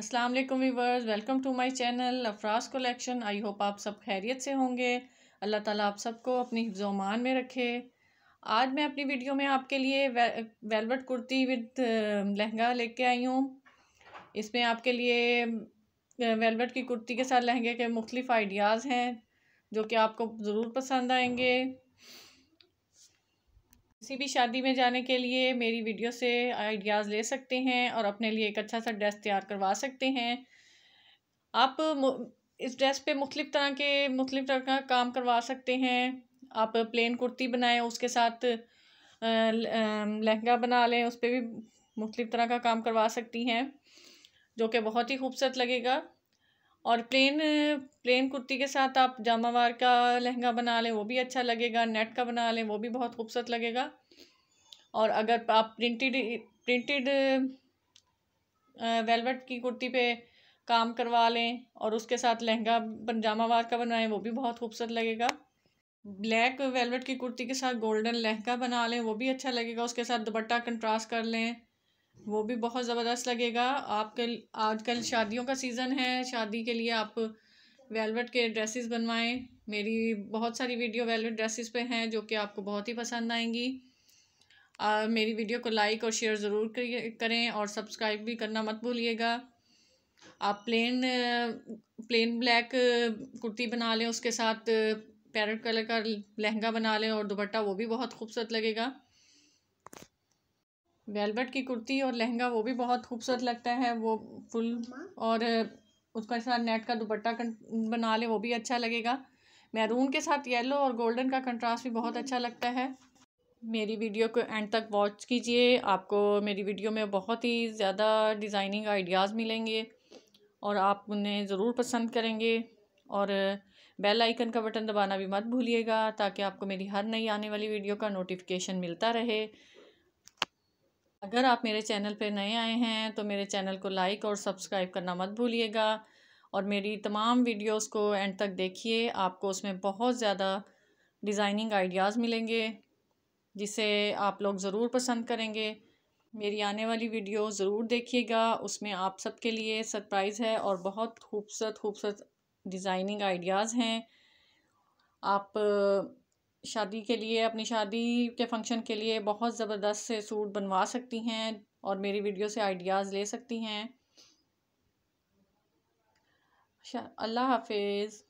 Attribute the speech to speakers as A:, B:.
A: अस्सलाम वालेकुम welcome to my channel Afraz collection I hope आप सब खैरियत से होंगे अल्लाह ताला आप सबको अपनी हिफ्जोमान में रखे आज मैं अपनी वीडियो में आपके लिए वे, वेलवेट कुर्ती विद लहंगा लेके आई हूँ इसमें आपके लिए वेलवेट की कुर्ती के साथ लहंगे के मुख्तफ आइडियाज़ हैं जो कि आपको ज़रूर पसंद आएंगे किसी भी शादी में जाने के लिए मेरी वीडियो से आइडियाज़ ले सकते हैं और अपने लिए एक अच्छा सा ड्रेस तैयार करवा सकते हैं आप इस ड्रेस पे मुख्तु तरह के मुख्त तरह का काम करवा सकते हैं आप प्लेन कुर्ती बनाएं उसके साथ लहंगा बना लें उस पर भी मुख्तु तरह का काम करवा सकती हैं जो कि बहुत ही खूबसूरत लगेगा और प्लेन प्लेन कुर्ती के साथ आप जामावार का लहंगा बना लें वो भी अच्छा लगेगा नेट का बना लें वो भी बहुत खूबसूरत लगेगा और अगर आप प्रिंटेड प्रिंटेड वेलवेट की कुर्ती पे काम करवा लें और उसके साथ लहंगा जामावार का बनाएं वो भी बहुत खूबसूरत लगेगा ब्लैक वेलवेट की कुर्ती के साथ गोल्डन लहंगा बना लें वो भी अच्छा लगेगा उसके साथ दुपट्टा कंट्रास्ट कर लें वो भी बहुत ज़बरदस्त लगेगा आपके आजकल शादियों का सीज़न है शादी के लिए आप वेलवेट के ड्रेसेस बनवाएं मेरी बहुत सारी वीडियो वेलवेट ड्रेसेस पे हैं जो कि आपको बहुत ही पसंद आएंगी आ, मेरी वीडियो को लाइक और शेयर ज़रूर करें और सब्सक्राइब भी करना मत भूलिएगा आप प्लेन प्लेन ब्लैक कुर्ती बना लें उसके साथ पैरट कलर का लहंगा बना लें और दुपट्टा वो भी बहुत खूबसूरत लगेगा वेलवेट की कुर्ती और लहंगा वो भी बहुत खूबसूरत लगता है वो फुल और उसका साथ नेट का दुपट्टा बना ले वो भी अच्छा लगेगा मैरून के साथ येलो और गोल्डन का कंट्रास्ट भी बहुत अच्छा लगता है मेरी वीडियो को एंड तक वॉच कीजिए आपको मेरी वीडियो में बहुत ही ज़्यादा डिज़ाइनिंग आइडियाज़ मिलेंगे और आप उन्हें ज़रूर पसंद करेंगे और बेल आइकन का बटन दबाना भी मत भूलिएगा ताकि आपको मेरी हर नई आने वाली वीडियो का नोटिफिकेशन मिलता रहे अगर आप मेरे चैनल पर नए आए हैं तो मेरे चैनल को लाइक और सब्सक्राइब करना मत भूलिएगा और मेरी तमाम वीडियोस को एंड तक देखिए आपको उसमें बहुत ज़्यादा डिज़ाइनिंग आइडियाज़ मिलेंगे जिसे आप लोग ज़रूर पसंद करेंगे मेरी आने वाली वीडियो ज़रूर देखिएगा उसमें आप सबके लिए सरप्राइज़ है और बहुत खूबसूरत खूबसूरत डिज़ाइनिंग आइडियाज़ हैं आप शादी के लिए अपनी शादी के फंक्शन के लिए बहुत ज़बरदस्त से सूट बनवा सकती हैं और मेरी वीडियो से आइडियाज़ ले सकती हैं अच्छा, अल्लाह हाफिज़